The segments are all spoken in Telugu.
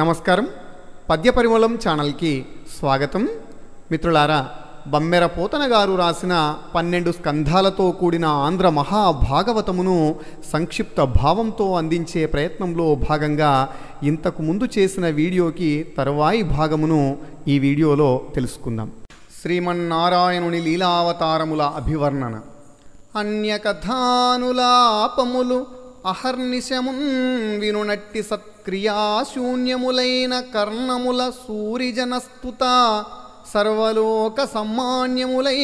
నమస్కారం పద్యపరిమళం ఛానల్కి స్వాగతం మిత్రులారా బమ్మెర పోతన గారు రాసిన పన్నెండు స్కంధాలతో కూడిన ఆంధ్ర మహాభాగవతమును సంక్షిప్త భావంతో అందించే ప్రయత్నంలో భాగంగా ఇంతకు ముందు చేసిన వీడియోకి తరువాయి భాగమును ఈ వీడియోలో తెలుసుకుందాం శ్రీమన్నారాయణుని లీలావతారముల అభివర్ణన అన్యకథానులాపములు అహర్నిశమున్ వినునట్టి సత్ క్రియాశూన్యములైన కర్ణముల సూరిజనస్తుత సర్వలోక సమ్మాన్యములై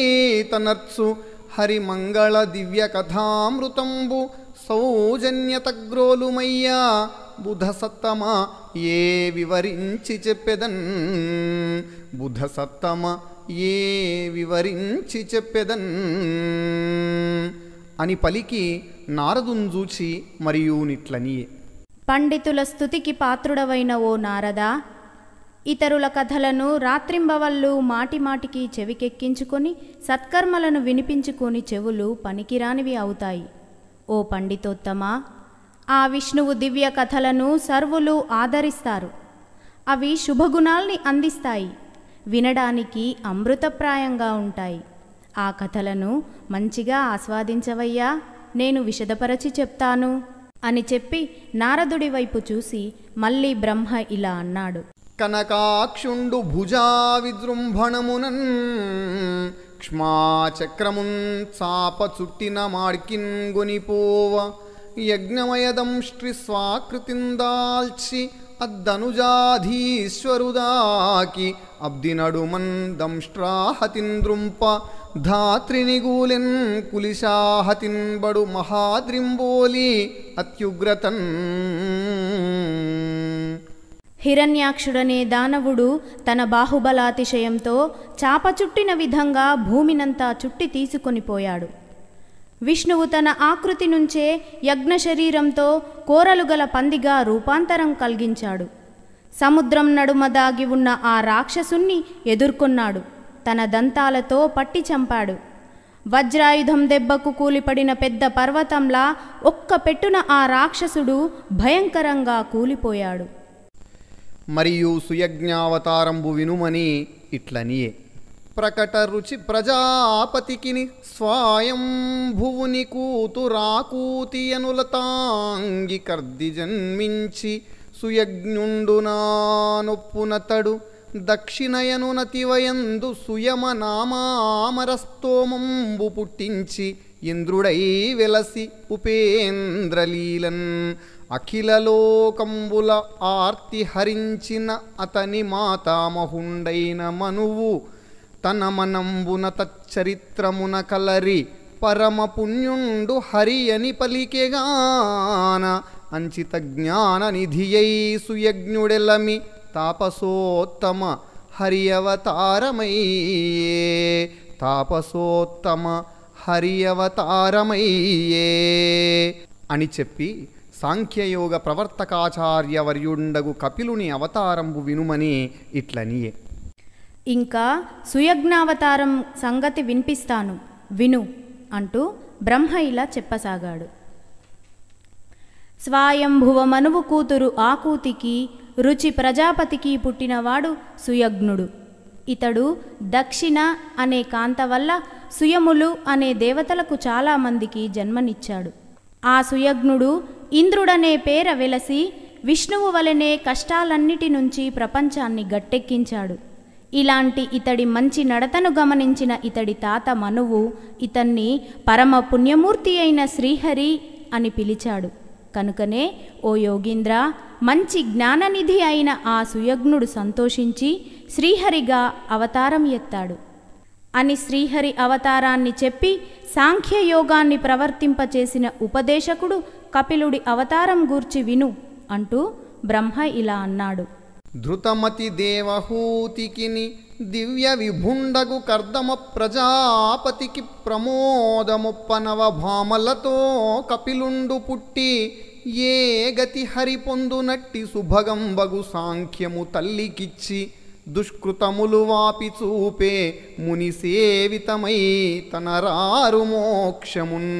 తనర్చు హరిమంగళ దివ్య కథామృతంబు సౌజన్యతగ్రోలుమయ్యా బుధసత్తమ ఏ వివరించి చెప్పెదన్ బుధసత్తమ ఏ వివరించి చెప్పెదన్ అని పలికి నారదుంజూచి మరియు నిట్లనియే పండితుల స్థుతికి పాత్రుడవైన ఓ నారద ఇతరుల కథలను రాత్రింబవళ్ళు మాటిమాటికి చెవికెక్కించుకొని సత్కర్మలను వినిపించుకొని చెవులు పనికిరానివి అవుతాయి ఓ పండితోత్తమా ఆ విష్ణువు దివ్య కథలను సర్వులు ఆదరిస్తారు అవి శుభగుణాల్ని అందిస్తాయి వినడానికి అమృతప్రాయంగా ఉంటాయి ఆ కథలను మంచిగా ఆస్వాదించవయ్యా నేను విషదపరచి చెప్తాను అని చెప్పి నారదుడి వైపు చూసి మళ్ళీ బ్రహ్మ ఇలా అన్నాడు కనకాక్షుండు భుజా విజృంభణమునన్ క్ష్మాచక్రమున్ చాప చుట్టిన మార్కిన్ యజ్ఞమయదం శ్రీ స్వాకృతిందాల్చి అద్దనుజాధీశ్వరుదాకి అబ్ది అబ్దినడుమన్ దంష్ట్రాహతింద్రుంప ధాత్రినిగూలిన్ కులిశాహతిన్ బడు మహాద్రింబోలి అత్యుగ్రతన్ హిరణ్యాక్షుడనే దానవుడు తన బాహుబలాతిశయంతో చాపచుట్టిన విధంగా భూమినంతా చుట్టి తీసుకొనిపోయాడు విష్ణువు తన ఆకృతి నుంచే యజ్ఞ శరీరంతో కోరలు గల పందిగా రూపాంతరం కలిగించాడు సముద్రం నడుమ దాగి ఉన్న ఆ రాక్షసుణ్ణి ఎదుర్కొన్నాడు తన దంతాలతో పట్టి చంపాడు వజ్రాయుధం దెబ్బకు కూలిపడిన పెద్ద పర్వతంలా ఒక్క పెట్టున ఆ రాక్షసుడు భయంకరంగా కూలిపోయాడు మరియు సుయజ్ఞావతారంభు వినుమని ఇట్లనియే ప్రకట రుచి ప్రజాపతికిని స్వాయంభువుని కూతురాకూతియనులతాంగి కర్ది జన్మించి సుయజ్ఞుండునానొప్పునతడు దక్షిణయనునతివయందు సుయమ నామామరస్తోమంబు పుట్టించి ఇంద్రుడై వెలసి ఉపేంద్రలీలన్ అఖిలలోకంబుల ఆర్తి హరించిన అతని మాతామహుండైన మనువు తన మనంబున తచ్చరిత్రమున కలరి పుణ్యుండు హరి అని పలికెగాన అంచిత జ్ఞాన నిధియై సుయజ్ఞుడెలమి తాపసోత్తమ హరి అవతారమయ్యే తాపసోత్తమ హరి అవతారమయ్యే అని చెప్పి సాంఖ్యయోగ ప్రవర్తకాచార్యవర్యుండగు కపిలుని అవతారంబు వినుమని ఇట్లనియే ఇంకా సుయజ్ఞావతారం సంగతి వినిపిస్తాను విను అంటూ బ్రహ్మ ఇలా చెప్పసాగాడు స్వాయంభువ మనువు కూతురు ఆకూతికి రుచి ప్రజాపతికి పుట్టినవాడు సుయజ్ఞుడు ఇతడు దక్షిణ అనే కాంత వల్ల సుయములు అనే దేవతలకు చాలామందికి జన్మనిచ్చాడు ఆ సుయజ్ఞుడు ఇంద్రుడనే పేర వెలసి విష్ణువు వలనే కష్టాలన్నిటి నుంచి ప్రపంచాన్ని గట్టెక్కించాడు ఇలాంటి ఇతడి మంచి నడతను గమనించిన ఇతడి తాత మనువు ఇతన్ని పరమ పుణ్యమూర్తి అయిన శ్రీహరి అని పిలిచాడు కనుకనే ఓ యోగీంద్ర మంచి జ్ఞాననిధి అయిన ఆ సుయజ్ఞుడు సంతోషించి శ్రీహరిగా అవతారం ఎత్తాడు అని శ్రీహరి అవతారాన్ని చెప్పి సాంఖ్యయోగాన్ని ప్రవర్తింపచేసిన ఉపదేశకుడు కపిలుడి అవతారం గూర్చి విను అంటూ బ్రహ్మ ఇలా అన్నాడు ధృతమతి దేవహూతికి దివ్య విభుండగు కర్దమ ప్రజాపతికి ప్రమోదముప్పనవ భామలతో కపిలుండు పుట్టి ఏ గతి సుభగం సుభగంబగు సాంఖ్యము తల్లికిచ్చి దుష్కృతములు వాపి చూపే ముని సేవితమై రారు మోక్షమున్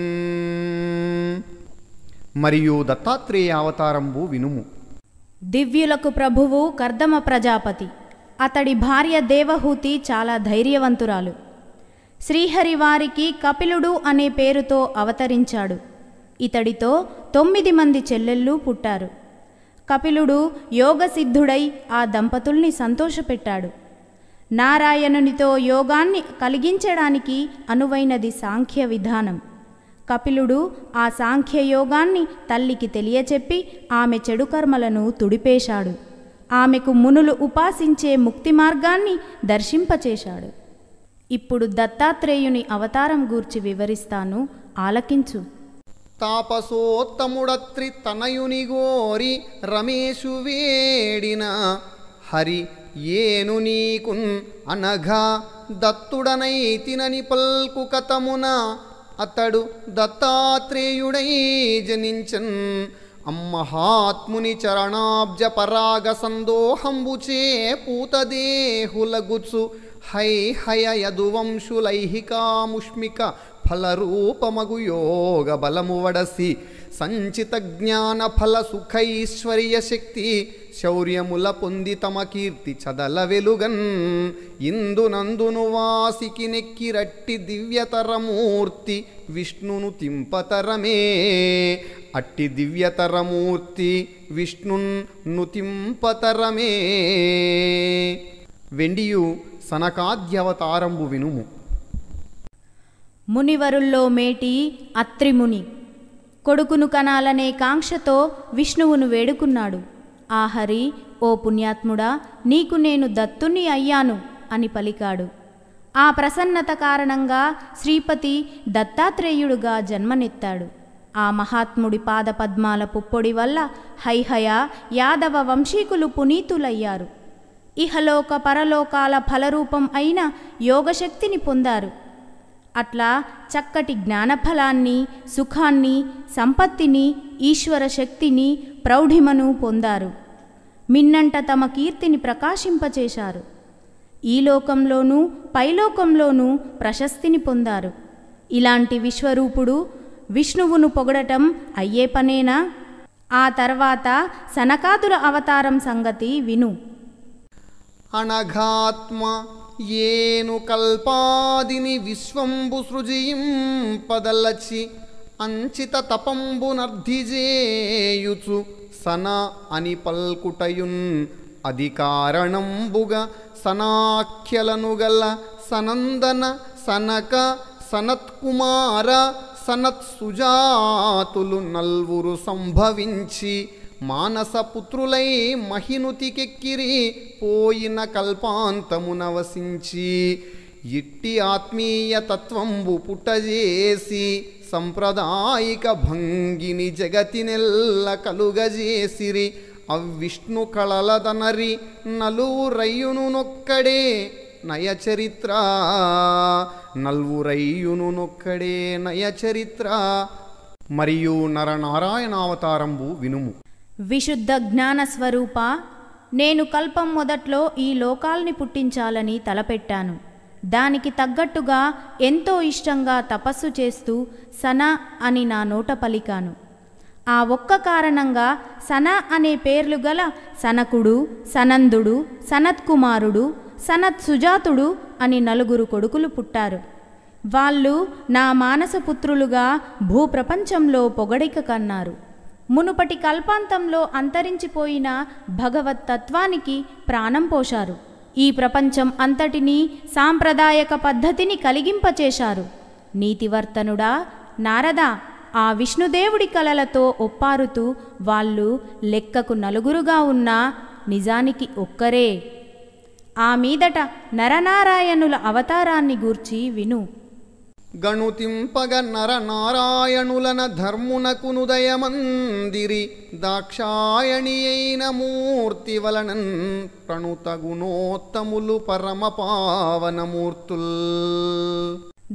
మరియు దత్తాత్రేయ అవతారంబు వినుము దివ్యులకు ప్రభువు కర్దమ ప్రజాపతి అతడి భార్య దేవహూతి చాలా ధైర్యవంతురాలు శ్రీహరివారికి కపిలుడు అనే పేరుతో అవతరించాడు ఇతడితో తొమ్మిది మంది చెల్లెళ్ళు పుట్టారు కపిలుడు యోగసిద్ధుడై ఆ దంపతుల్ని సంతోషపెట్టాడు నారాయణునితో యోగాన్ని కలిగించడానికి అనువైనది సాంఖ్య విధానం కపిలుడు ఆ సాంఖ్యయోగాన్ని తల్లికి తెలియచెప్పి ఆమె చెడు కర్మలను తుడిపేశాడు ఆమెకు మునులు ఉపాసించే ముక్తి మార్గాన్ని దర్శింపచేశాడు ఇప్పుడు దత్తాత్రేయుని అవతారం గూర్చి వివరిస్తాను ఆలకించు తాపసోత్తముడత్రి తనయుని గోరి రమేషు వేడిన హరి ఏను నీకున్ అనఘా దత్తుడనైతినని పల్కు కథమున అతడు దత్తాత్రేయుడై జనించన్ అమ్మహాత్ముని చరణాబ్జ పరాగ సందోహంబుచే పూతదేహులగుచు హై హయ యదువంశులైహికాముష్మిక ఫలరూపమగు యోగ బలము వడసి సంచిత జ్ఞాన ఫల సుఖైశ్వర్య శక్తి శౌర్యముల పొంది తమ కీర్తి చదల వెలుగన్ ఇందునందును వాసికి నెక్కి రట్టి దివ్యతరమూర్తి విష్ణును తింపతరమే అట్టి దివ్యతరమూర్తి విష్ణున్ నుతింపతరమే వెండియు సనకాద్యవతారంభు వినుము మునివరుల్లో మేటి అత్రిముని కొడుకును కనాలనే కాంక్షతో విష్ణువును వేడుకున్నాడు ఆ హరి ఓ పుణ్యాత్ముడా నీకు నేను దత్తుని అయ్యాను అని పలికాడు ఆ ప్రసన్నత కారణంగా శ్రీపతి దత్తాత్రేయుడుగా జన్మనెత్తాడు ఆ మహాత్ముడి పాదపద్మాల పుప్పొడి వల్ల హైహయ యాదవ వంశీకులు పునీతులయ్యారు ఇహలోక పరలోకాల ఫలరూపం అయిన యోగశక్తిని పొందారు అట్లా చక్కటి జ్ఞానఫలాన్ని సుఖాన్ని సంపత్తిని ఈశ్వర శక్తిని ప్రౌఢిమను పొందారు మిన్నంట తమ కీర్తిని ప్రకాశింపచేశారు ఈ లోకంలోనూ పైలోకంలోనూ ప్రశస్తిని పొందారు ఇలాంటి విశ్వరూపుడు విష్ణువును పొగడటం అయ్యే పనేనా ఆ తర్వాత సనకాదుల అవతారం సంగతి విను అనఘాత్మ ఏను కల్పాదిని విశ్వంబు సృజింపదలచి అంచిత తపంబునర్ధిజేయుచు సన అని పల్కుటయున్ అది కారణంబుగా సనాఖ్యలను గల సనందన సనక సనత్కుమార సనత్సుజాతులు నల్వురు సంభవించి మానసపుత్రులై మహినుతికెక్కిరి పోయిన కల్పాంతమునవసించి ఇట్టి ఆత్మీయ తత్వంబు పుట్టజేసి సంప్రదాయిక భంగిని జగతినెల్ల కలుగజేసిరి అవిష్ణు కళలదనరి నలువురయ్యును నొక్కడే నయ చరిత్ర నల్వురయ్యును నొక్కడే నయ చరిత్ర మరియు నరనారాయణావతారంబు వినుము విశుద్ధ జ్ఞాన స్వరూప నేను కల్పం మొదట్లో ఈ లోకాల్ని పుట్టించాలని తలపెట్టాను దానికి తగ్గట్టుగా ఎంతో ఇష్టంగా తపస్సు చేస్తూ సనా అని నా నోట పలికాను ఆ ఒక్క కారణంగా సనా అనే పేర్లు గల సనకుడు సనందుడు సనత్కుమారుడు సనత్ సుజాతుడు అని నలుగురు కొడుకులు పుట్టారు వాళ్ళు నా మానసపుత్రులుగా భూప్రపంచంలో పొగడిక కన్నారు మునుపటి కల్పాంతంలో అంతరించిపోయిన భగవత్ తత్వానికి ప్రాణం పోశారు ఈ ప్రపంచం అంతటినీ సాంప్రదాయక పద్ధతిని కలిగింపచేశారు నీతివర్తనుడా నారద ఆ విష్ణుదేవుడి కలలతో ఒప్పారుతూ వాళ్ళు లెక్కకు నలుగురుగా ఉన్నా నిజానికి ఒక్కరే ఆ మీదట నరనారాయణుల అవతారాన్ని గూర్చి విను గణుతింపగ నరనారాయణులన ధర్మునకునుదయమందిరి దాక్షాయణియైన మూర్తి వలనన్ ప్రణుత గుణోత్తములు పరమపావనమూర్తుల్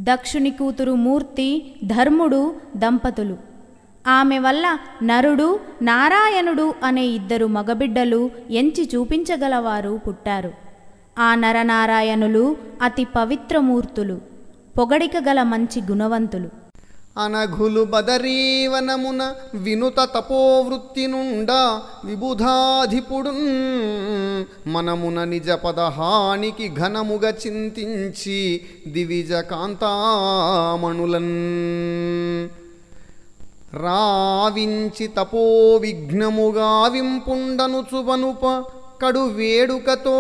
దక్షుని కూతురు మూర్తి ధర్ముడు దంపతులు ఆమె వల్ల నరుడు నారాయణుడు అనే ఇద్దరు మగబిడ్డలు ఎంచి చూపించగలవారు పుట్టారు ఆ నరనారాయణులు అతి పవిత్రమూర్తులు పొగడిక గల మంచి గుణవంతులు అనఘులు బదరీవనమున వినుత తపోవృత్తి నుండ విబుధాధిపుడు మనమున నిజ పదహానికి ఘనముగ చింతించి దివిజ కాంతామణులన్ రావించి తపో విఘ్నముగా వింపుండను కడు వేడుకతో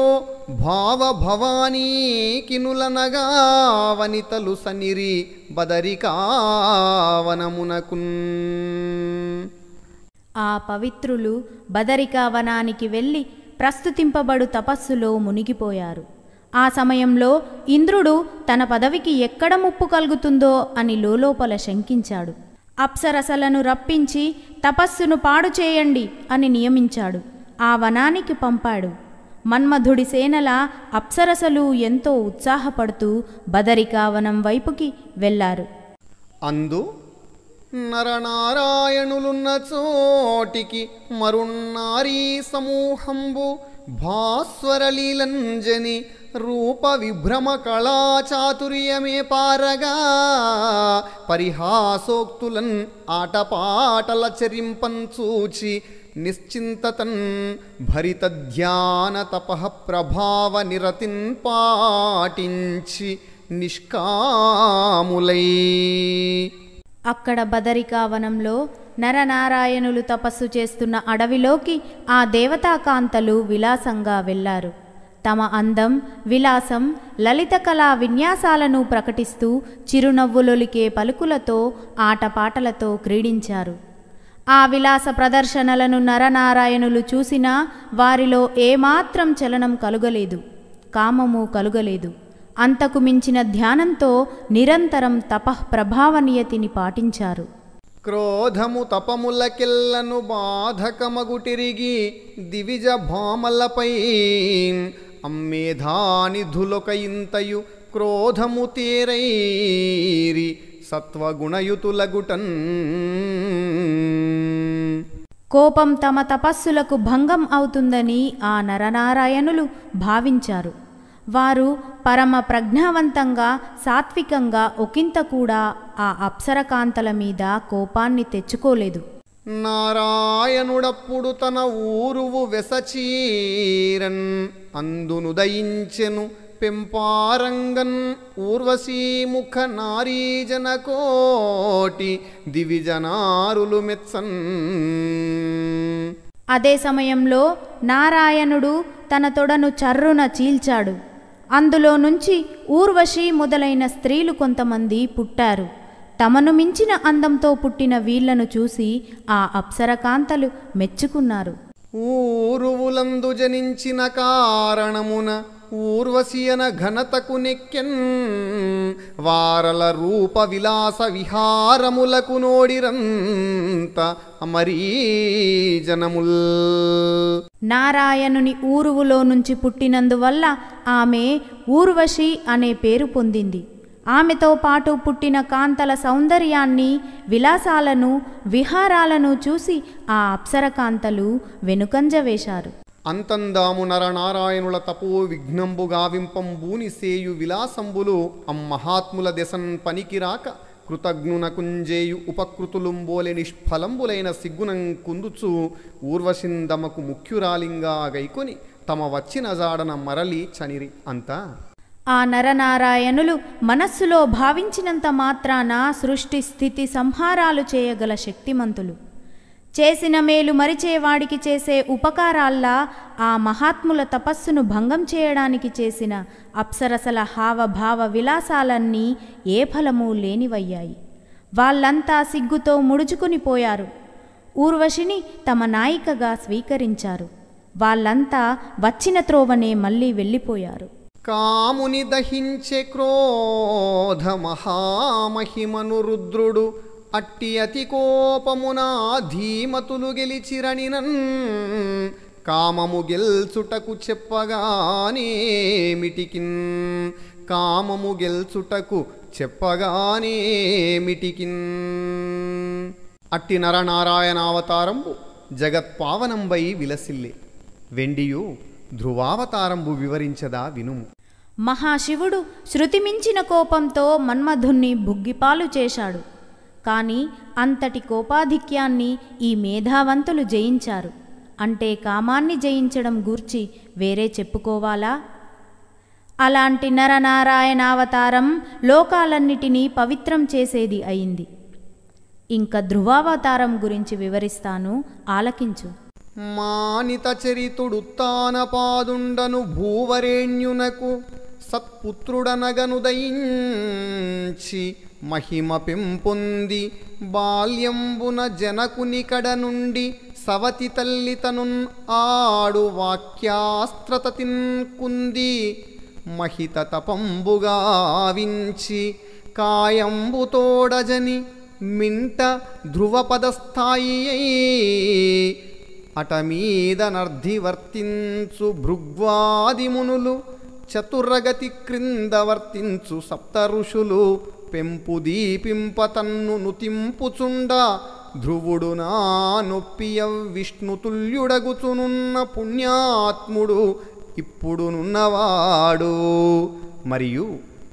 భావభవానీకినులనగా వనితలు సనిరి బదరికావనమునకున్ ఆ పవిత్రులు బదరికావనానికి వెళ్ళి ప్రస్తుతింపబడు తపస్సులో మునిగిపోయారు ఆ సమయంలో ఇంద్రుడు తన పదవికి ఎక్కడ ముప్పు కలుగుతుందో అని లోపల శంకించాడు అప్సరసలను రప్పించి తపస్సును పాడు చేయండి అని నియమించాడు ఆ వనానికి పంపాడు మన్మధుడి సేనల అప్సరసలు ఎంతో ఉత్సాహపడుతూ బదరికావనం వైపుకి వెళ్ళారు అందు నరనారాయణులున్న చోటికి మరున్నారీ సమూహంబు భాస్వరలీలంజని రూప విభ్రమ కళా చాతుర్యమే పారగా పరిహాసోక్తులన్ ఆటపాటల చరింపన్ చూచి నిశ్చింతతన్ ధ్యాన తపః ప్రభావ నిరతిన్ పాటించి నిష్కాములై అక్కడ బదరికావనంలో నరనారాయణులు తపస్సు చేస్తున్న అడవిలోకి ఆ దేవతాకాంతలు విలాసంగా వెళ్ళారు తమ అందం విలాసం లలిత కళా విన్యాసాలను ప్రకటిస్తూ చిరునవ్వులొలికే పలుకులతో ఆటపాటలతో క్రీడించారు ఆ విలాస ప్రదర్శనలను నరనారాయణులు చూసినా వారిలో ఏమాత్రం చలనం కలుగలేదు కామము కలుగలేదు అంతకు మించిన ధ్యానంతో నిరంతరం తపః ప్రభావనియతిని పాటించారు క్రోధము తపములకెల్లను బాధకమగు తిరిగి దివిజ భామలపై అమ్మేధానిధులొక ఇంతయు క్రోధము తీరైరి సత్వగుణయుతులగుటన్ కోపం తమ తపస్సులకు భంగం అవుతుందని ఆ నరనారాయణులు భావించారు వారు పరమ ప్రజ్ఞావంతంగా సాత్వికంగా ఒకంత కూడా ఆ అప్సరకాంతల మీద కోపాన్ని తెచ్చుకోలేదు నారాయణుడప్పుడు తన ఊరువు వెసచీరన్ దయించెను పెంపారంగన్ ఊర్వశీముఖ కోటి దివిజనారులు మెత్సన్ అదే సమయంలో నారాయణుడు తన తొడను చర్రున చీల్చాడు అందులో నుంచి ఊర్వశి మొదలైన స్త్రీలు కొంతమంది పుట్టారు తమను మించిన అందంతో పుట్టిన వీళ్లను చూసి ఆ అప్సరకాంతలు మెచ్చుకున్నారు ఊరువులందు జనించిన కారణమున పూర్వశీయన ఘనతకు నెక్కెన్ వారల రూప విలాస విహారములకు నోడిరంత మరీ జనముల్ నారాయణుని ఊరువులో నుంచి పుట్టినందువల్ల ఆమె ఊర్వశి అనే పేరు పొందింది ఆమెతో పాటు పుట్టిన కాంతల సౌందర్యాన్ని విలాసాలను విహారాలను చూసి ఆ అప్సరకాంతలు వెనుకంజ వేశారు అంతందాము నరనారాయణుల తపో విఘ్నంబు భూని సేయు విలాసంబులు అమ్మహాత్ముల దిశన్ పనికిరాక కృతజ్ఞున కుంజేయు ఉపకృతులుంబోలే నిష్ఫలంబులైన సిగ్గునం కుందుచు ఊర్వశిందమకు ముఖ్యురాలింగా గైకొని తమ వచ్చిన జాడన మరలి చనిరి అంతా ఆ నరనారాయణులు మనస్సులో భావించినంత మాత్రాన సృష్టి స్థితి సంహారాలు చేయగల శక్తిమంతులు చేసిన మేలు మరిచేవాడికి చేసే ఉపకారాల్లా ఆ మహాత్ముల తపస్సును భంగం చేయడానికి చేసిన అప్సరసల హావభావ విలాసాలన్నీ ఏ ఫలమూ లేనివయ్యాయి వాళ్ళంతా సిగ్గుతో ముడుచుకునిపోయారు ఊర్వశిని తమ నాయికగా స్వీకరించారు వాళ్ళంతా వచ్చిన త్రోవనే మళ్ళీ వెళ్ళిపోయారు కాముని దహించే క్రోధ మహామహిమను రుద్రుడు అట్టి అతి కోపమున ధీమతులు గెలిచిరణినన్ కామము గెల్చుటకు చెప్పగానేమిటికిన్ కామము గెల్చుటకు చెప్పగానేమిటికిన్ అట్టి నరనారాయణావతారంబు జగత్పావనంబై విలసిల్లే వెండియు ధ్రువావతారంబు వివరించదా వినుము మహాశివుడు శృతిమించిన కోపంతో మన్మధుణ్ణి బుగ్గిపాలు చేశాడు కానీ అంతటి కోపాధిక్యాన్ని ఈ మేధావంతులు జయించారు అంటే కామాన్ని జయించడం గూర్చి వేరే చెప్పుకోవాలా అలాంటి నరనారాయణావతారం లోకాలన్నిటినీ పవిత్రం చేసేది అయింది ఇంక ధ్రువావతారం గురించి వివరిస్తాను ఆలకించు మానిత చరితుడు తానపాదుండను భూవరేణ్యునకు సత్పుత్రుడనగను దయించి మహిమ పెంపొంది బాల్యంబున జనకునికడ నుండి సవతి తల్లి తనున్ ఆడు వాక్యాస్త్రత తిన్కుంది మహిత తపంబుగా కాయంబుతోడజని మింట ధ్రువపదస్థాయి అటమీద భృగ్వాది మునులు చతురగతి క్రింద వర్తించు సప్త ఋషులు పెంపు దీపింప తన్ను నుతింపుచుండ ధ్రువుడు నా నొప్పియ విష్ణుతుల్యుడగుచునున్న పుణ్యాత్ముడు ఇప్పుడునున్నవాడు మరియు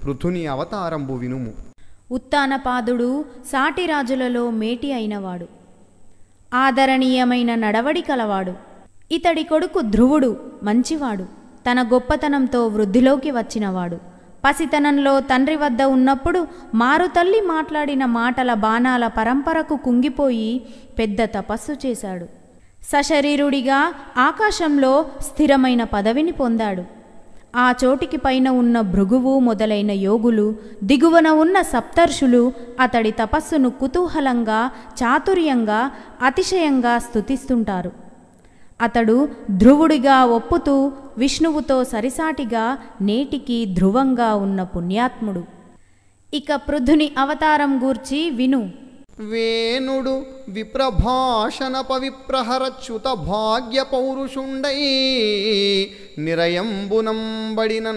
పృథుని అవతారంబు వినుము ఉత్తానపాదుడు సాటిరాజులలో మేటి అయినవాడు ఆదరణీయమైన నడవడి కలవాడు ఇతడి కొడుకు ధ్రువుడు మంచివాడు తన గొప్పతనంతో వృద్ధిలోకి వచ్చినవాడు పసితనంలో తండ్రి వద్ద ఉన్నప్పుడు మారుతల్లి మాట్లాడిన మాటల బాణాల పరంపరకు కుంగిపోయి పెద్ద తపస్సు చేశాడు సశరీరుడిగా ఆకాశంలో స్థిరమైన పదవిని పొందాడు ఆ చోటికి పైన ఉన్న భృగువు మొదలైన యోగులు దిగువన ఉన్న సప్తర్షులు అతడి తపస్సును కుతూహలంగా చాతుర్యంగా అతిశయంగా స్థుతిస్తుంటారు అతడు ధ్రువుడిగా ఒప్పుతూ విష్ణువుతో సరిసాటిగా నేటికి ధ్రువంగా ఉన్న పుణ్యాత్ముడు ఇక పృథుని అవతారం గూర్చి విను వేణుడు విప్రభాషణ పవిప్రహరచ్యుత భాగ్య పౌరుషుండై నిరయంబునంబడిన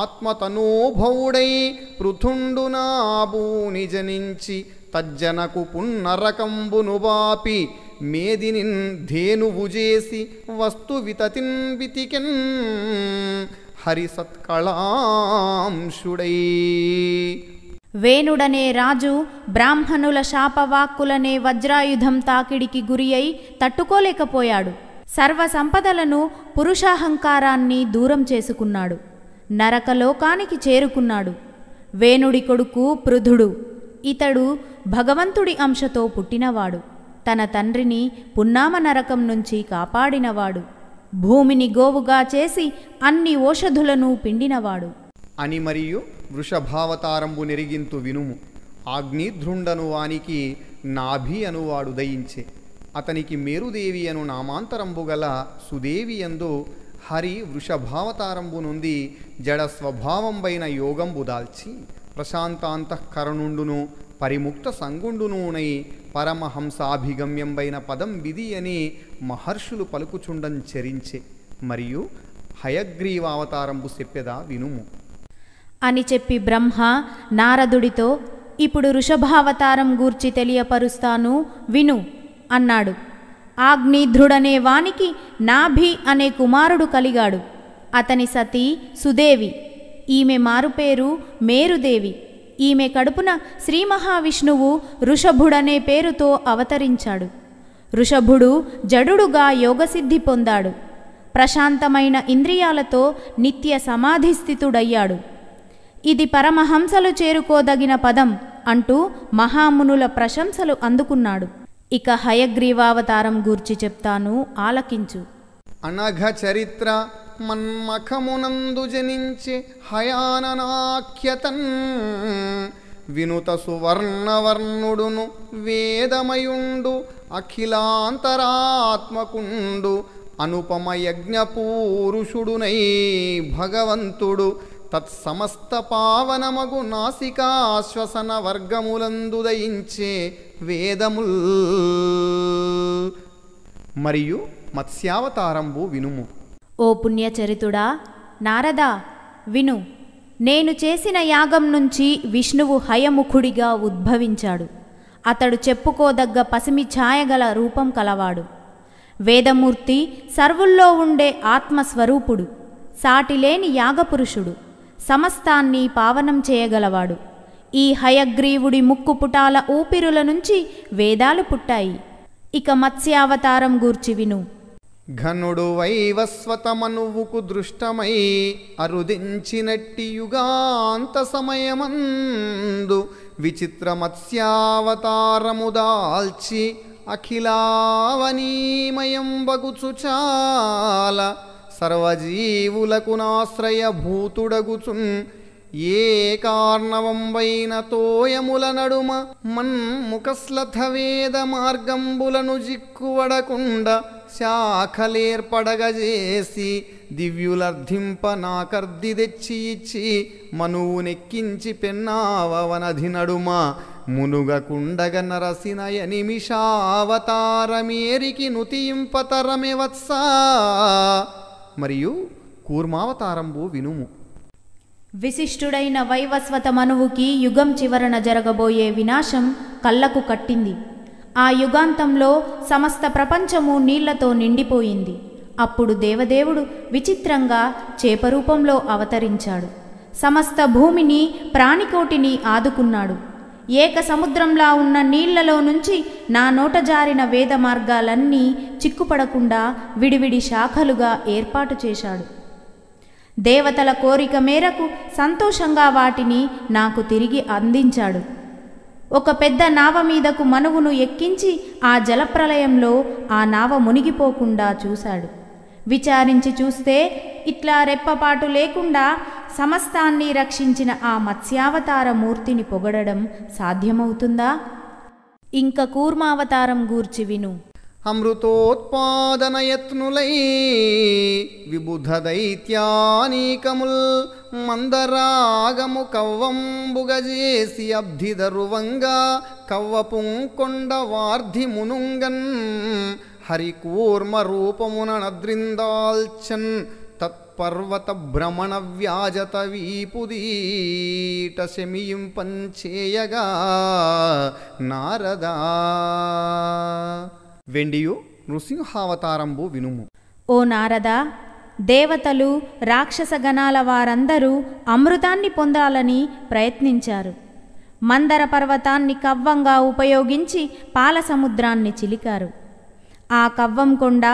ఆత్మతనూభౌడై పృథుండు నాబూని జనించి తజ్జనకు పున్నరకంబునువాపి ధేనువు చేసి వస్తు వితతిన్ వితికెన్ హరిసత్కళాంశుడై వేణుడనే రాజు బ్రాహ్మణుల శాపవాక్కులనే వజ్రాయుధం తాకిడికి గురి అయి తట్టుకోలేకపోయాడు సర్వ సంపదలను పురుషాహంకారాన్ని దూరం చేసుకున్నాడు నరకలోకానికి చేరుకున్నాడు వేణుడి కొడుకు పృథుడు ఇతడు భగవంతుడి అంశతో పుట్టినవాడు తన తండ్రిని పున్నామ నరకం నుంచి కాపాడినవాడు భూమిని గోవుగా చేసి అన్ని ఓషధులను పిండినవాడు అని మరియు వృషభావతారంబు నెరిగింతు వినుము ఆగ్నిధ్రుండను వానికి నాభి అనువాడు దయించే అతనికి మేరుదేవి అను నామాంతరంబు గల సుదేవి ఎందు హరి వృషభావతారంబు నుండి జడ స్వభావంబైన యోగంబు దాల్చి ప్రశాంతాంతఃకరణుండును పరిముక్త సంగుండునూనై పరమహంసాభిగమ్యంబైన పదం విధి అని మహర్షులు పలుకుచుండం చరించే మరియు హయగ్రీవావతారంబు చెప్పెదా వినుము అని చెప్పి బ్రహ్మ నారదుడితో ఇప్పుడు వృషభావతారం గూర్చి తెలియపరుస్తాను విను అన్నాడు ఆగ్నిధృడనే వానికి నాభి అనే కుమారుడు కలిగాడు అతని సతీ సుదేవి ఈమె మారుపేరు మేరుదేవి ఈమె కడుపున శ్రీ మహావిష్ణువు ఋషభుడనే పేరుతో అవతరించాడు ఋషభుడు జడుడుగా యోగసిద్ధి పొందాడు ప్రశాంతమైన ఇంద్రియాలతో నిత్య సమాధిస్థితుడయ్యాడు ఇది పరమహంసలు చేరుకోదగిన పదం అంటూ మహామునుల ప్రశంసలు అందుకున్నాడు ఇక హయగ్రీవావతారం గూర్చి చెప్తాను ఆలకించు అనఘ చరిత్ర మన్మఖమునందు జనించి హయాననాఖ్యతన్ వినుత సువర్ణవర్ణుడును వేదమయుండు అఖిలాంతరాత్మకుండు అనుపమ యజ్ఞపూరుషుడునై భగవంతుడు తత్సమస్త పావనమగు నాసికాశ్వసన వర్గములందు దయించే వేదముల్ మరియు మత్స్యావతారంభు వినుము ఓ పుణ్యచరితుడా నారదా విను నేను చేసిన యాగం నుంచి విష్ణువు హయముఖుడిగా ఉద్భవించాడు అతడు చెప్పుకోదగ్గ పసిమి ఛాయగల రూపం కలవాడు వేదమూర్తి సర్వుల్లో ఉండే ఆత్మస్వరూపుడు సాటిలేని యాగపురుషుడు సమస్తాన్ని పావనం చేయగలవాడు ఈ హయగ్రీవుడి ముక్కుపుటాల ఊపిరుల నుంచి వేదాలు పుట్టాయి ఇక మత్స్యావతారం గూర్చి విను ఘనుడు వైవస్వతమనువుకు దృష్టమై అరుదించినట్టి యుగాంత సమయమందు విచిత్ర దాల్చి అఖిలావనీమయం బగుచు చాల సర్వజీవులకు నాశ్రయభూతుడగుచున్ ఏ కార్ణవంబైన తోయముల నడుమ మన్ముఖస్లథవేద మార్గంబులను జిక్కువడకుండా శాఖలేర్పడగజేసి నాకర్ది తెచ్చి ఇచ్చి నెక్కించి పెన్నావనధి నడుమ మునుగకుండగ నరసినయ నిమిషావతారమేరికి నుతియింపతరమే వత్స మరియు కూర్మావతారంబు వినుము విశిష్టుడైన వైవస్వత మనువుకి యుగం చివరన జరగబోయే వినాశం కళ్ళకు కట్టింది ఆ యుగాంతంలో సమస్త ప్రపంచము నీళ్లతో నిండిపోయింది అప్పుడు దేవదేవుడు విచిత్రంగా చేపరూపంలో అవతరించాడు సమస్త భూమిని ప్రాణికోటిని ఆదుకున్నాడు ఏక సముద్రంలా ఉన్న నీళ్లలో నుంచి నా నోట జారిన వేద మార్గాలన్నీ చిక్కుపడకుండా విడివిడి శాఖలుగా ఏర్పాటు చేశాడు దేవతల కోరిక మేరకు సంతోషంగా వాటిని నాకు తిరిగి అందించాడు ఒక పెద్ద నావ మీదకు మనువును ఎక్కించి ఆ జలప్రలయంలో ఆ నావ మునిగిపోకుండా చూశాడు విచారించి చూస్తే ఇట్లా రెప్పపాటు లేకుండా సమస్తాన్ని రక్షించిన ఆ మత్స్యావతార మూర్తిని పొగడడం సాధ్యమవుతుందా ఇంక కూర్మావతారం గూర్చి విను అమృతోత్పాదనయత్నులై విబుధ దైత్యానీకముల్ మందరాగము కవ్వంబుగజేసి అబ్ధిదరువంగా కవ్వపుంకొండ వార్ధి మునుంగన్ హరికూర్మ రూపమున నద్రిందాల్చన్ తత్పర్వత భ్రమణ వ్యాజత వీపుదీట శమియం పంచేయగా నారదా వెండియు నృసింహావతారంబు వినుము ఓ నారద దేవతలు రాక్షసగణాల వారందరూ అమృతాన్ని పొందాలని ప్రయత్నించారు మందర పర్వతాన్ని కవ్వంగా ఉపయోగించి పాల సముద్రాన్ని చిలికారు ఆ కవ్వం కొండ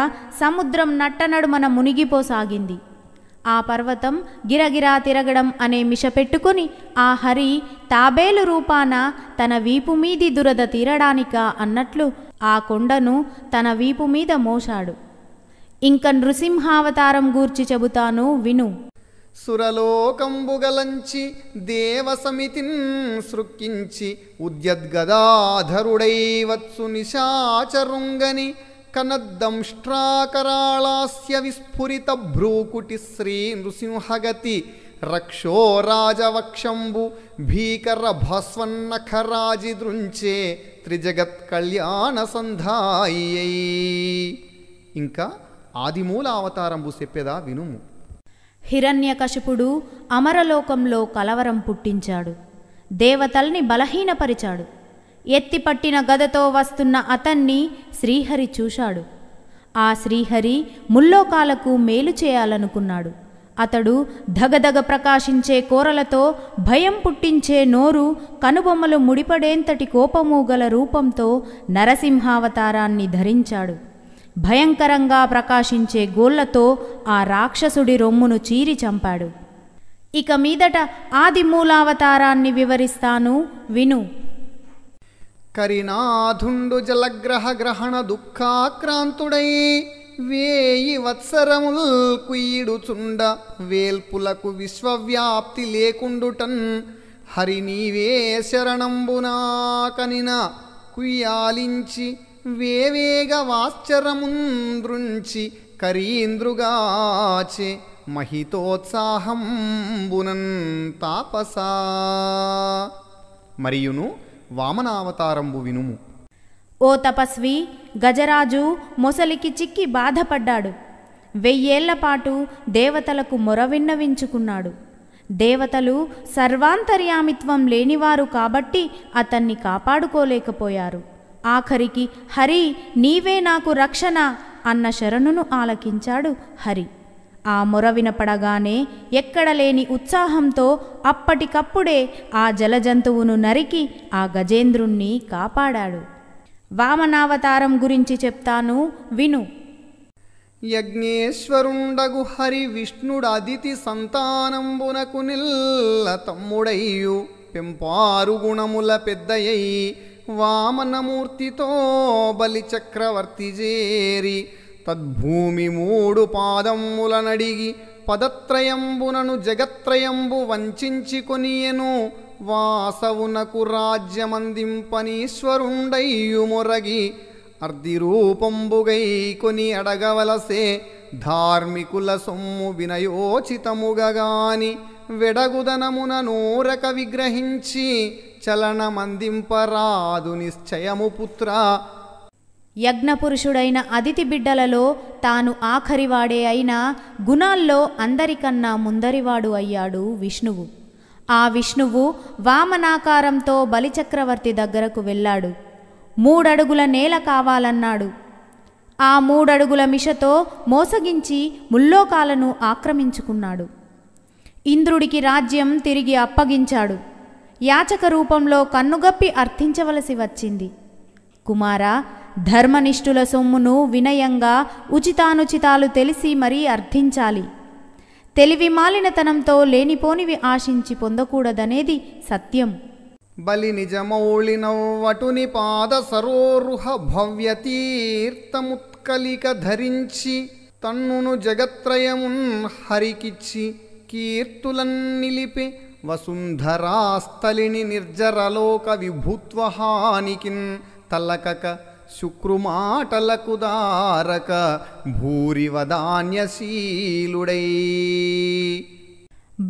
సముద్రం నట్టనడుమన మునిగిపోసాగింది ఆ పర్వతం గిరగిరా తిరగడం అనే మిష పెట్టుకుని ఆ హరి తాబేలు రూపాన తన వీపు మీది దురద తీరడానిక అన్నట్లు ఆ కొండను తన వీపు మీద మోశాడు ఇంక నృసింహావతారం గూర్చి చెబుతాను విను సురలోకంబుగలంచి దేవసమితిన్ సృక్కించి ఉద్యద్గదాధరుడైవత్సు నిశాచరుంగని కనద్దంష్ట్రాకరాళాస్య విస్ఫురిత భ్రూకుటి శ్రీ నృసింహగతి రక్షో రాజవక్షంబు భీకర భస్వన్నఖరాజిదృంచే త్రిజగత్ కళ్యాణ సంధాయ్యై ఇంకా ఆదిమూల అవతారంబు చెప్పేదా వినుము హిరణ్యకశిపుడు అమరలోకంలో కలవరం పుట్టించాడు దేవతల్ని బలహీనపరిచాడు ఎత్తిపట్టిన గదతో వస్తున్న అతన్ని శ్రీహరి చూశాడు ఆ శ్రీహరి ముల్లోకాలకు మేలు చేయాలనుకున్నాడు అతడు ధగధగ ప్రకాశించే కోరలతో భయం పుట్టించే నోరు కనుబొమ్మలు ముడిపడేంతటి కోపమూగల రూపంతో నరసింహావతారాన్ని ధరించాడు భయంకరంగా ప్రకాశించే గోళ్లతో ఆ రాక్షసుడి రొమ్మును చీరి చంపాడు ఇక మీదట మూలావతారాన్ని వివరిస్తాను విను కరినాధుండు జలగ్రహ గ్రహణ దుఃఖాక్రాంతుడై వేయి వత్సరములు చుండ వేల్పులకు విశ్వవ్యాప్తి లేకుండుటన్ హరి నీవే శరణంబునాకనిన కుయ్యాలించి వేవేగ వాశ్చరముంద్రుంచి కరీంద్రుగాచే మహితోత్సాహంబునన్ తాపసా మరియును వామనావతారంబు వినుము ఓ తపస్వి గజరాజు మొసలికి చిక్కి బాధపడ్డాడు వెయ్యేళ్లపాటు దేవతలకు మొర విన్నవించుకున్నాడు దేవతలు సర్వాంతర్యామిత్వం లేనివారు కాబట్టి అతన్ని కాపాడుకోలేకపోయారు ఆఖరికి హరి నీవే నాకు రక్షణ అన్న శరణును ఆలకించాడు హరి ఆ మొర వినపడగానే ఎక్కడలేని ఉత్సాహంతో అప్పటికప్పుడే ఆ జలజంతువును నరికి ఆ గజేంద్రుణ్ణి కాపాడాడు వామనావతారం గురించి చెప్తాను విను యజ్ఞేశ్వరుండగు హరి విష్ణుడు అదితి సంతానంబునకు నిల్ల తమ్ముడయ్యు పెంపారు గుణముల పెద్దయ్యి వామనమూర్తితో బలి చక్రవర్తి చేరి తద్భూమి మూడు పాదమ్ములనడిగి పదత్రయంబునను జగత్రయంబు వంచించి కొనియను వాసవునకు రాజ్యమందింపనీశ్వరుండయ్యు మొరగి అర్ధి రూపంబుగై కొని అడగవలసే ధార్మికుల సొమ్ము వినయోచితముగగాని వెడగుదనమున నూరక విగ్రహించి చలనమందింపరాదు నిశ్చయము పుత్ర యజ్ఞపురుషుడైన అతిథి బిడ్డలలో తాను ఆఖరివాడే అయినా గుణాల్లో అందరికన్నా ముందరివాడు అయ్యాడు విష్ణువు ఆ విష్ణువు వామనాకారంతో బలిచక్రవర్తి దగ్గరకు వెళ్ళాడు మూడడుగుల నేల కావాలన్నాడు ఆ మూడడుగుల మిషతో మోసగించి ముల్లోకాలను ఆక్రమించుకున్నాడు ఇంద్రుడికి రాజ్యం తిరిగి అప్పగించాడు యాచక రూపంలో కన్నుగప్పి అర్థించవలసి వచ్చింది కుమార ధర్మనిష్ఠుల సొమ్మును వినయంగా ఉచితానుచితాలు తెలిసి మరీ అర్థించాలి తెలివి మాలినతనంతో లేనిపోనివి ఆశించి పొందకూడదనేది సత్యం బలి నిజమౌళినవ్వటుని పాద సరోరుహ తీర్థముత్కలిక ధరించి తన్నును జగత్రయమున్ హరికిచ్చి కీర్తులన్ నిలిపి వసుంధరాస్తలిని నిర్జరలోక విభుత్వహానికిన్ తలకక శుక్రుమాటలకు దారక భూరివధాన్యశీలుడై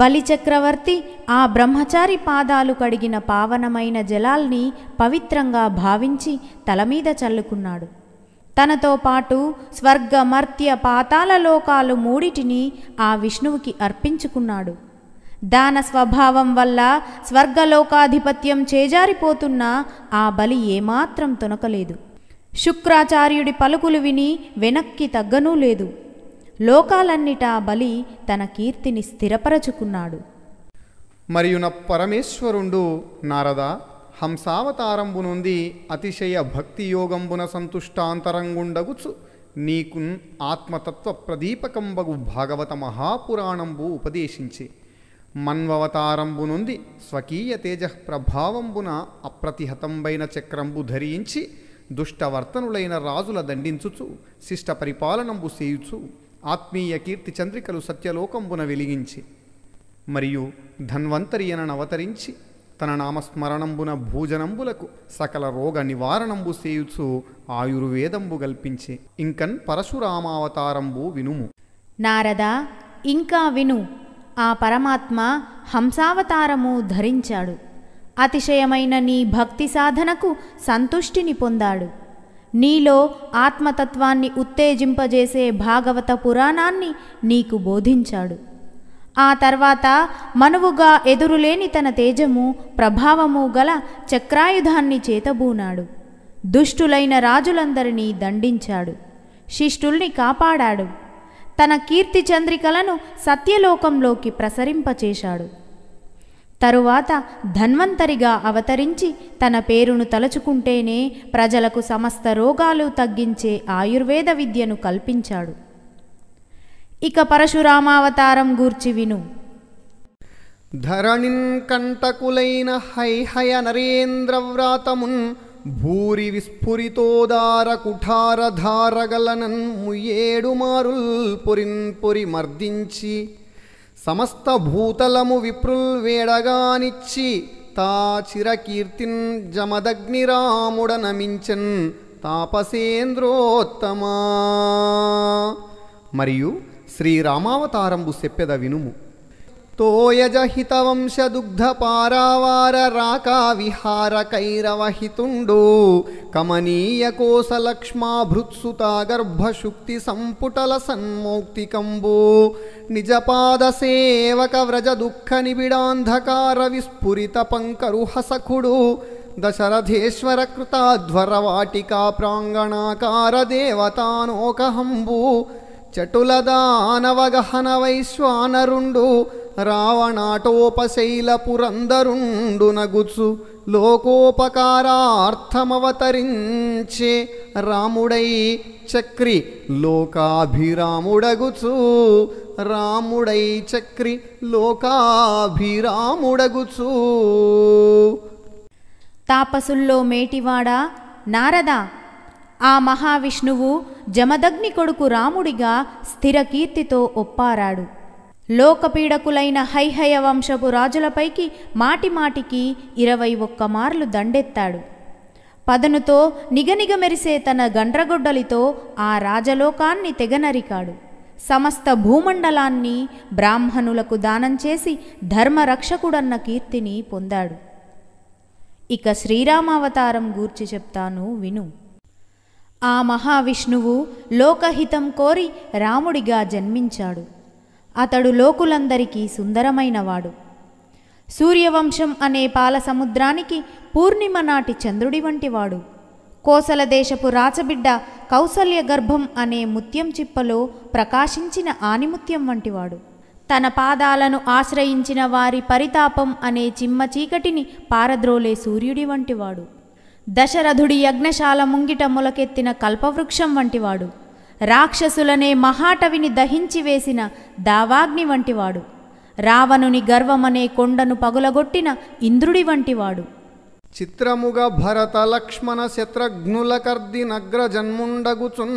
బలిచక్రవర్తి ఆ బ్రహ్మచారి పాదాలు కడిగిన పావనమైన జలాల్ని పవిత్రంగా భావించి తలమీద చల్లుకున్నాడు తనతో పాటు స్వర్గమర్త్య పాతాల లోకాలు మూడిటిని ఆ విష్ణువుకి అర్పించుకున్నాడు దాన స్వభావం వల్ల స్వర్గలోకాధిపత్యం చేజారిపోతున్న ఆ బలి ఏమాత్రం తొనకలేదు శుక్రాచార్యుడి పలుకులు విని వెనక్కి తగ్గనూ లేదు లోకాలన్నిటా బలి తన కీర్తిని స్థిరపరచుకున్నాడు మరియు నా పరమేశ్వరుండు నారద హంసావతారంబునుంది అతిశయ భక్తియోగంబున సంతుష్టాంతరంగుండగుచు నీకు ఆత్మతత్వ ప్రదీపకంబగు భాగవత మహాపురాణంబు ఉపదేశించి మన్వవతారంబునుంది స్వకీయ తేజ ప్రభావంబున అప్రతిహతంబైన చక్రంబు ధరించి దుష్టవర్తనులైన రాజుల దండించుచు శిష్ట పరిపాలనంబు చేయుచు ఆత్మీయ కీర్తి చంద్రికలు సత్యలోకంబున వెలిగించి మరియు ధన్వంతరియనను అవతరించి తన నామస్మరణంబున భూజనంబులకు సకల రోగ నివారణంబు సేయుచు ఆయుర్వేదంబు కల్పించి ఇంకన్ పరశురామావతారంబు వినుము నారద ఇంకా విను ఆ పరమాత్మ హంసావతారము ధరించాడు అతిశయమైన నీ భక్తి సాధనకు సంతుష్టిని పొందాడు నీలో ఆత్మతత్వాన్ని ఉత్తేజింపజేసే భాగవత పురాణాన్ని నీకు బోధించాడు ఆ తర్వాత మనువుగా ఎదురులేని తన తేజము ప్రభావము గల చక్రాయుధాన్ని చేతబూనాడు దుష్టులైన రాజులందరినీ దండించాడు శిష్టుల్ని కాపాడాడు తన కీర్తి చంద్రికలను సత్యలోకంలోకి ప్రసరింపచేశాడు తరువాత ధన్వంతరిగా అవతరించి తన పేరును తలచుకుంటేనే ప్రజలకు సమస్త రోగాలు తగ్గించే ఆయుర్వేద విద్యను కల్పించాడు ఇక పరశురామావతారం గూర్చి విను ధరణిన్ కంటకులైన హైహయ నరేంద్రవ్రాతమున్ భూరి విస్ఫురితోదార ధారగలనన్ ముయేడు మారుల్ పొరిన్ పొరి మర్దించి సమస్త భూతలము విప్రుల్ వేడగానిచ్చి తా చిరకీర్తిన్ నమించన్ తాపసేంద్రోత్తమా మరియు శ్రీరామావతారంబు చెప్పెద వినుము तोयजहितवंशदुग्धपारावारराकाविहारकैरवहितुण्डो कमनीयकोसलक्ष्माभृत्सुता गर्भशुक्तिसम्पुटलसन्मौक्तिकम्बो निजपादसेवकव्रजदुःखनिबिडान्धकारविस्फुरितपङ्करुहसखुडो दशरथेश्वरकृताध्वरवाटिका प्राङ्गणाकारदेवतानोकहम्बु चटुलदानवगहनवैश्वानरुण्डु రావణాటోపశైలపురందరుండునగుచు లోకోపకారార్థమవతరించే రాముడై చక్రి లోకాభిరాముడగుచు రాముడై చక్రి లోకాభిరాముడగుచు తాపసుల్లో మేటివాడా నారద ఆ మహావిష్ణువు జమదగ్ని కొడుకు రాముడిగా స్థిరకీర్తితో ఒప్పారాడు లోకపీడకులైన హైహయ వంశపు రాజులపైకి మాటిమాటికి ఇరవై ఒక్క మార్లు దండెత్తాడు పదనుతో నిగనిగ మెరిసే తన గండ్రగొడ్డలితో ఆ రాజలోకాన్ని తెగనరికాడు సమస్త భూమండలాన్ని బ్రాహ్మణులకు దానం చేసి ధర్మరక్షకుడన్న కీర్తిని పొందాడు ఇక శ్రీరామావతారం గూర్చి చెప్తాను విను ఆ మహావిష్ణువు లోకహితం కోరి రాముడిగా జన్మించాడు అతడు లోకులందరికీ సుందరమైనవాడు సూర్యవంశం అనే పాల సముద్రానికి పూర్ణిమ నాటి చంద్రుడి వంటివాడు కోసల దేశపు రాచబిడ్డ కౌసల్య గర్భం అనే ముత్యం చిప్పలో ప్రకాశించిన ఆనిముత్యం వంటివాడు తన పాదాలను ఆశ్రయించిన వారి పరితాపం అనే చిమ్మ చీకటిని పారద్రోలే సూర్యుడి వంటివాడు దశరథుడి యజ్ఞశాల ముంగిట మొలకెత్తిన కల్పవృక్షం వంటివాడు రాక్షసులనే మహాటవిని దహించి వేసిన దావాగ్ని వంటివాడు రావణుని గర్వమనే కొండను పగులగొట్టిన ఇంద్రుడి వంటివాడు చిత్రముగ భరత లక్ష్మణ శత్రఘ్నుల కర్ది నగ్ర జన్ముండగుచున్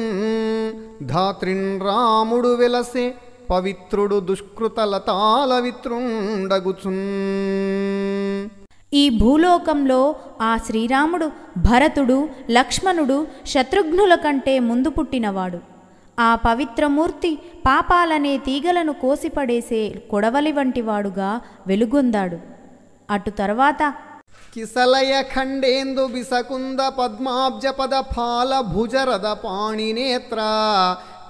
ధాత్రిన్ రాముడు వెలసే పవిత్రుడు దుష్కృత లతాల విత్రుండగుచున్ ఈ భూలోకంలో ఆ శ్రీరాముడు భరతుడు లక్ష్మణుడు శత్రుఘ్నుల కంటే ముందు పుట్టినవాడు ఆ పవిత్రమూర్తి పాపాలనే తీగలను కోసిపడేసే కొడవలి వంటివాడుగా వెలుగొందాడు అటు తర్వాత కిసలయ ఖండేందు బిసకుంద పద్మాబ్జ పద ఫాల భుజరద పాణినేత్ర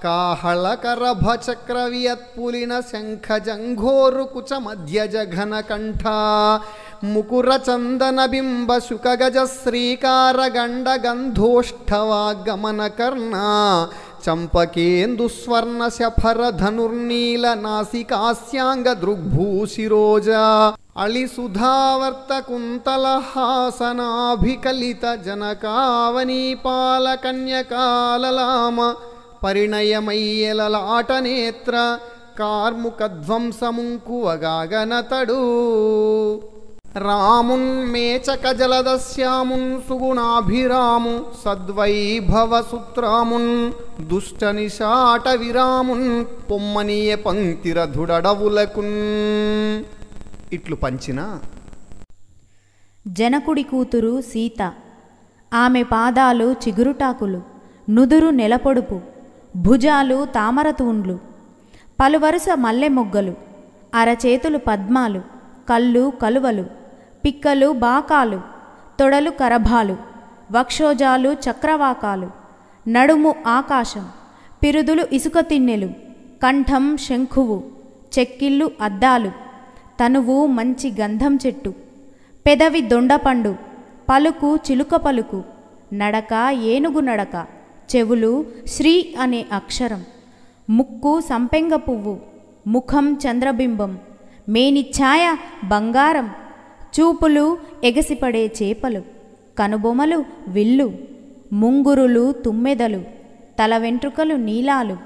కాహళకరభ చక్రవియత్పులిన శంఖ జంఘోరు కుచ మధ్య జఘన కంఠ ముకుర చందన బింబ శుకగజ శ్రీకారగండ గమన కర్ణ చంపకేందు స్వర్ణ శఫర ధనుర్నీల నాసికాస్యాంగ దృగ్భూశిరోజ అళిసుధావర్త కుంతల హాసనాభికలిత జనకావని జనకావనీపాల కన్యకాలలామ కార్ముకధ్వంసముకు వగాగనతడు మేచక రామున్మేచకజలదశ్యామున్ సుగుణాభిరాము సద్వైభవసుత్రామున్ దుష్టనిషాట విరామున్ పొమ్మనీయ పంక్తిరధుడడవులకున్ ఇట్లు పంచిన జనకుడి కూతురు సీత ఆమె పాదాలు చిగురుటాకులు నుదురు నెలపొడుపు భుజాలు తామర తూండ్లు పలువరుస మల్లె మొగ్గలు అరచేతులు పద్మాలు కళ్ళు కలువలు పిక్కలు బాకాలు తొడలు కరభాలు వక్షోజాలు చక్రవాకాలు నడుము ఆకాశం పిరుదులు ఇసుక తిన్నెలు కంఠం శంఖువు చెక్కిళ్ళు అద్దాలు తనువు మంచి గంధం చెట్టు పెదవి దొండపండు పలుకు చిలుక పలుకు నడక ఏనుగు నడక చెవులు శ్రీ అనే అక్షరం ముక్కు సంపెంగ పువ్వు ముఖం చంద్రబింబం మేని ఛాయ బంగారం చూపులు ఎగసిపడే చేపలు కనుబొమలు విల్లు ముంగురులు తుమ్మెదలు తల వెంట్రుకలు నీలాలు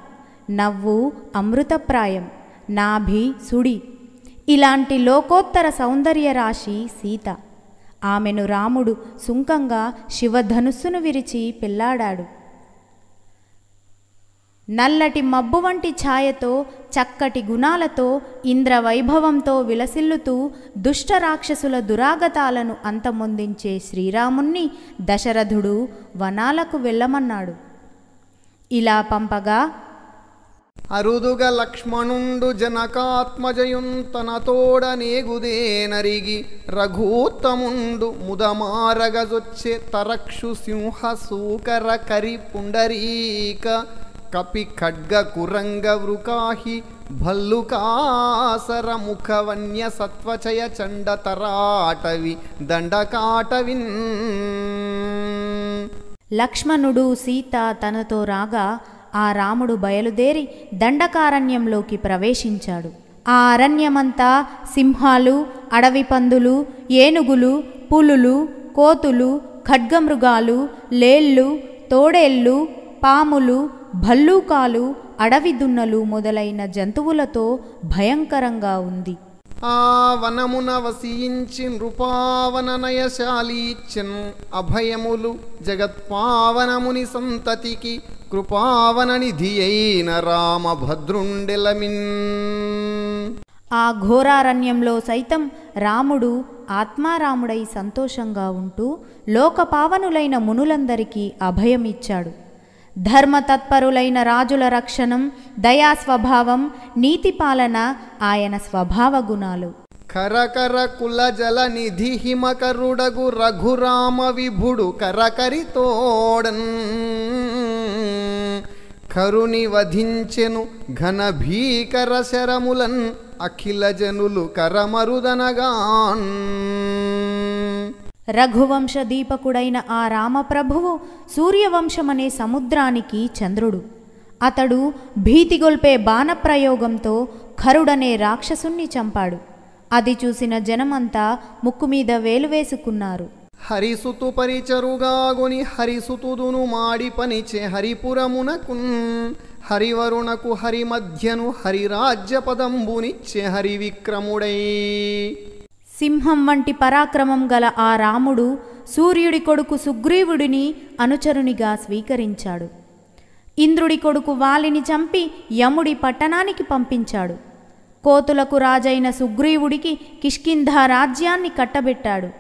నవ్వు అమృతప్రాయం నాభి సుడి ఇలాంటి లోకోత్తర సౌందర్య రాశి సీత ఆమెను రాముడు సుంకంగా శివధనుస్సును విరిచి పెళ్లాడాడు నల్లటి మబ్బు వంటి ఛాయతో చక్కటి గుణాలతో ఇంద్రవైభవంతో విలసిల్లుతూ దుష్ట రాక్షసుల దురాగతాలను అంతమొందించే శ్రీరాముణ్ణి దశరథుడు వనాలకు వెళ్ళమన్నాడు ఇలా పంపగా అరుదుగ లక్ష్మణుండు జనకాత్మజయుంతనతోడ నరిగి రఘూత్తముండు ముదమారగజొచ్చే తరక్షు సింహ సూకర కరి పుండరీక కపి ఖడ్గ కురంగ వృకాహి భల్లుకాసర ముఖవన్య సత్వచయ ಚಂಡ ತರಾಟವಿ లక్ష్మణుడు సీత తనతో రాగా ఆ రాముడు బయలుదేరి దండకారణ్యంలోకి ప్రవేశించాడు ఆ అరణ్యమంతా సింహాలు అడవి పందులు ఏనుగులు పులులు కోతులు ఖడ్గమృగాలు లేళ్ళు తోడేళ్ళు పాములు భల్లూకాలు అడవి దున్నలు మొదలైన జంతువులతో భయంకరంగా ఉంది ఆ వనమున వసించి నృపావననయశాలీచ్చన్ అభయములు జగత్పావనముని సంతతికి కృపావన నిధియైన రామభద్రుండెలమిన్ ఆ ఘోరారణ్యంలో సైతం రాముడు ఆత్మారాముడై సంతోషంగా ఉంటూ లోకపావనులైన మునులందరికీ అభయమిచ్చాడు ధర్మతత్పరులైన రాజుల రక్షణం దయా స్వభావం నీతి పాలన ఆయన స్వభావ గుణాలు కరకర కుల జల నిధి హిమకరుడగు రఘురామ విభుడు కరకరి తోడన్ కరుని వధించెను ఘన భీకర శరములన్ అఖిల జనులు కరమరుదనగాన్ రఘువంశ దీపకుడైన ఆ రామప్రభువు సూర్యవంశమనే సముద్రానికి చంద్రుడు అతడు భీతిగొల్పే బాణప్రయోగంతో ఖరుడనే రాక్షసుణ్ణి చంపాడు అది చూసిన జనమంతా ముక్కు మీద వేలు వేసుకున్నారు హరిసుతు పరిచరుగాగుని హరిసుతుదును మాడి పనిచే హరిపురమునకు హరివరుణకు హరిమధ్యను హరిరాజ్య పదంబునిచ్చే హరివిక్రముడై సింహం వంటి పరాక్రమం గల ఆ రాముడు సూర్యుడి కొడుకు సుగ్రీవుడిని అనుచరునిగా స్వీకరించాడు ఇంద్రుడి కొడుకు వాలిని చంపి యముడి పట్టణానికి పంపించాడు కోతులకు రాజైన సుగ్రీవుడికి కిష్కింధా రాజ్యాన్ని కట్టబెట్టాడు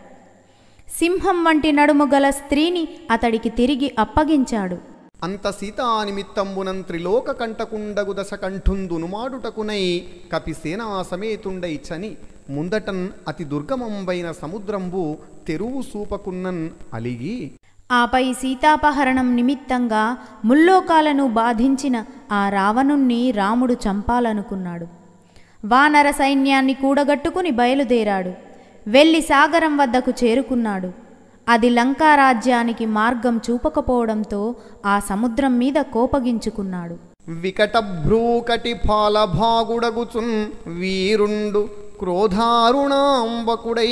సింహం వంటి నడుము గల స్త్రీని అతడికి తిరిగి అప్పగించాడు అంత సీతా నిమిత్తంబునం త్రిలోక కంటకుండగు దశ కంఠుందునుమాడుటకునై కపిసేనా సమేతుండై చని ముందటన్ అతి దుర్గమంబైన సముద్రంబు తెరువు సూపకున్నన్ అలిగి ఆపై సీతాపహరణం నిమిత్తంగా ముల్లోకాలను బాధించిన ఆ రావణుణ్ణి రాముడు చంపాలనుకున్నాడు వానర సైన్యాన్ని కూడగట్టుకుని బయలుదేరాడు వెళ్ళి సాగరం వద్దకు చేరుకున్నాడు అది లంకారాజ్యానికి మార్గం చూపకపోవడంతో ఆ సముద్రం మీద కోపగించుకున్నాడు వికట భ్రూకటి ఫాలభాగుడగుచున్ వీరుండు క్రోధారుణాంబకుడై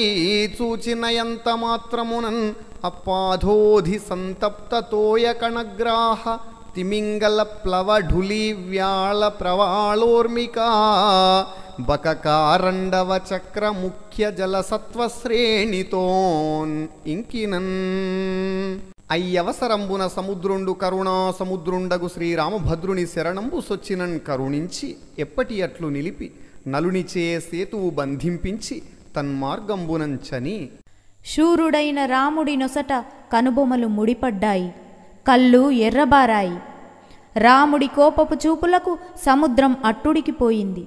చూచిన ఎంత మాత్రమునన్ అపాధోధి సంతప్త తోయ కణగ్రాహ తిమింగళ ప్లవఢులి వ్యాళ ప్రవాళోర్మికా బకకారండవ చక్ర ముఖ్య జలసత్వశ్రేణితోన్ ఇంకినన్ అయ్యవసరంబున సముద్రుండు కరుణా సముద్రుండగు శ్రీరామభద్రుని శరణంబు సొచ్చినన్ కరుణించి ఎప్పటి అట్లు నిలిపి నలునిచే సేతువు బంధింపించి తన్మార్గంబునంచని శూరుడైన రాముడి నొసట కనుబొమలు ముడిపడ్డాయి కళ్ళు ఎర్రబారాయి రాముడి కోపపు చూపులకు సముద్రం అట్టుడికిపోయింది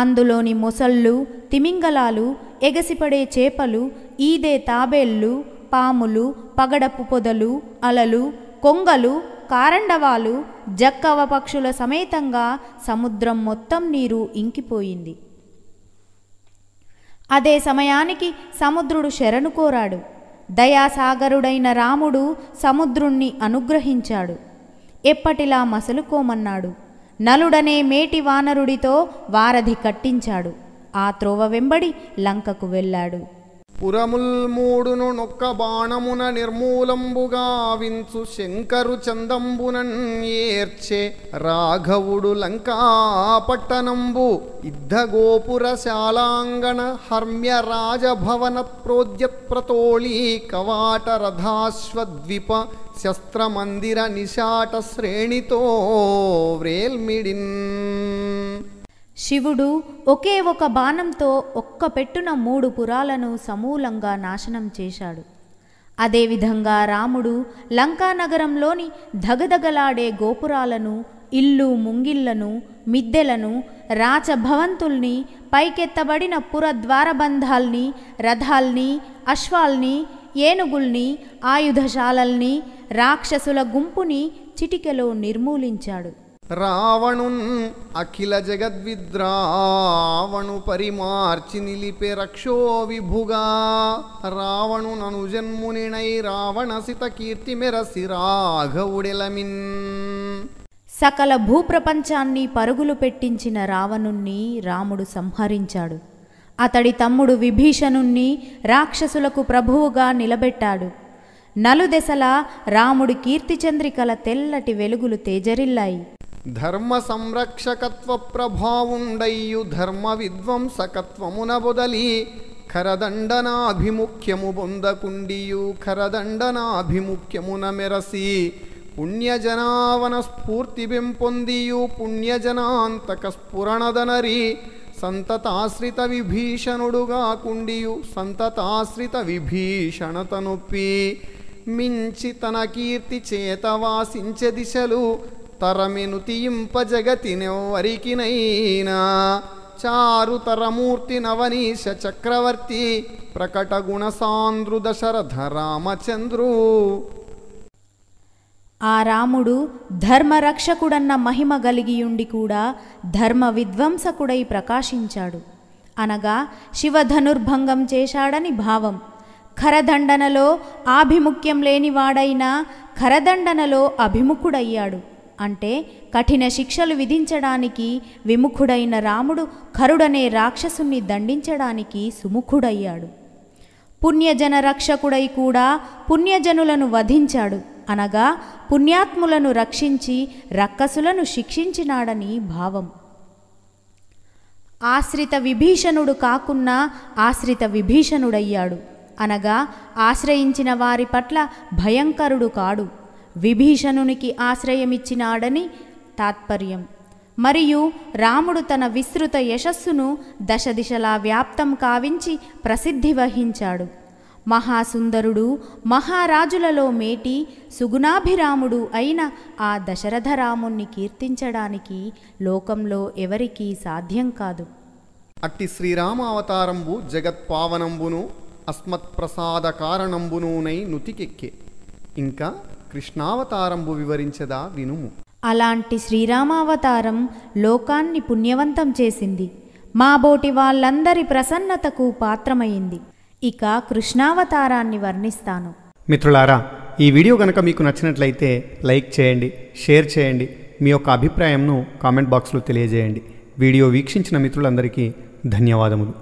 అందులోని మొసళ్ళు తిమింగలాలు ఎగసిపడే చేపలు ఈదే తాబేళ్ళు పాములు పగడపు పొదలు అలలు కొంగలు కారండవాలు జక్కవ పక్షుల సమేతంగా సముద్రం మొత్తం నీరు ఇంకిపోయింది అదే సమయానికి సముద్రుడు శరణు కోరాడు దయాసాగరుడైన రాముడు సముద్రుణ్ణి అనుగ్రహించాడు ఎప్పటిలా మసలుకోమన్నాడు నలుడనే మేటి వానరుడితో వారధి కట్టించాడు ఆ త్రోవ వెంబడి లంకకు వెళ్ళాడు పురముల్ మూడును నొక్క బాణమున నిర్మూలంబుగా వించు శంకరు చందంబునన్ ఏర్చే రాఘవుడు లంకాపట్టణంబు ఇద్దగోపుర శాలాంగణ హర్మ్య రాజభవన ప్రోద్య ప్రతోళీ కవాట రథాశ్వద్వీప శస్త్రమందిర నిశాట శ్రేణితో వ్రేల్మిడిన్ శివుడు ఒకే ఒక బాణంతో ఒక్క పెట్టున మూడు పురాలను సమూలంగా నాశనం చేశాడు అదేవిధంగా రాముడు లంకానగరంలోని దగదగలాడే గోపురాలను ఇల్లు ముంగిళ్లను మిద్దెలను రాచభవంతుల్ని పైకెత్తబడిన పురద్వారబంధాల్ని రథాల్ని అశ్వాల్ని ఏనుగుల్ని ఆయుధశాలల్ని రాక్షసుల గుంపుని చిటికెలో నిర్మూలించాడు రావణున్ అఖిల జగద్విద్రావణు పరిమార్చి నిలిపే రక్షో విభుగా రావణుననుజన్మునినై రావణసిత కీర్తి మెరసి రాఘవుడెలమిన్ సకల భూప్రపంచాన్ని పరుగులు పెట్టించిన రావణుణ్ణి రాముడు సంహరించాడు అతడి తమ్ముడు విభీషణుణ్ణి రాక్షసులకు ప్రభువుగా నిలబెట్టాడు నలుదెసలా రాముడి కీర్తిచంద్రికల తెల్లటి వెలుగులు తేజరిల్లాయి ధర్మ సంరక్షకత్వ ప్రభావుండయ్యు ధర్మ విధ్వంసకత్వమున బొదలి ఖరదండనాభిముఖ్యము బొందకుండియు ఖరదండనాభిముఖ్యమున మెరసి పుణ్యజనావన స్ఫూర్తి బెంపొందియు పుణ్యజనాంతక స్ఫురణదనరి సంతతాశ్రిత విభీషణుడుగా కుండియు సంతతాశ్రిత విభీషణతనొప్పి మించి తన కీర్తి చేత వాసించే దిశలు తరమిను తియింపజగతినెవ్వరికినైనా చారుతరమూర్తి నవనీశ చక్రవర్తి ప్రకట సాంద్రు దశరథ రామచంద్రు ఆ రాముడు ధర్మరక్షకుడన్న మహిమ గలిగియుండి కూడా ధర్మ విధ్వంసకుడై ప్రకాశించాడు అనగా శివధనుర్భంగం చేశాడని భావం ఖరదండనలో ఆభిముఖ్యం లేనివాడైనా ఖరదండనలో అభిముఖుడయ్యాడు అంటే కఠిన శిక్షలు విధించడానికి విముఖుడైన రాముడు కరుడనే రాక్షసుని దండించడానికి సుముఖుడయ్యాడు పుణ్యజన రక్షకుడై కూడా పుణ్యజనులను వధించాడు అనగా పుణ్యాత్ములను రక్షించి రక్కసులను శిక్షించినాడని భావం ఆశ్రిత విభీషణుడు కాకున్నా ఆశ్రిత విభీషణుడయ్యాడు అనగా ఆశ్రయించిన వారి పట్ల భయంకరుడు కాడు విభీషణునికి ఆశ్రయమిచ్చినాడని తాత్పర్యం మరియు రాముడు తన విస్తృత యశస్సును దశదిశలా వ్యాప్తం కావించి ప్రసిద్ధి వహించాడు మహాసుందరుడు మహారాజులలో మేటి సుగుణాభిరాముడు అయిన ఆ దశరథరాముణ్ణి కీర్తించడానికి లోకంలో ఎవరికీ సాధ్యం కాదు అట్టి శ్రీరామావతారంబు జగత్పావనంబును అస్మత్ప్రసాద కారణంబునూనై నుతికెక్కే ఇంకా కృష్ణావతారంబు వివరించదా వినుము అలాంటి శ్రీరామావతారం లోకాన్ని పుణ్యవంతం చేసింది మా బోటి వాళ్ళందరి ప్రసన్నతకు పాత్రమైంది ఇక కృష్ణావతారాన్ని వర్ణిస్తాను మిత్రులారా ఈ వీడియో కనుక మీకు నచ్చినట్లయితే లైక్ చేయండి షేర్ చేయండి మీ యొక్క అభిప్రాయంను కామెంట్ బాక్స్లో తెలియజేయండి వీడియో వీక్షించిన మిత్రులందరికీ ధన్యవాదములు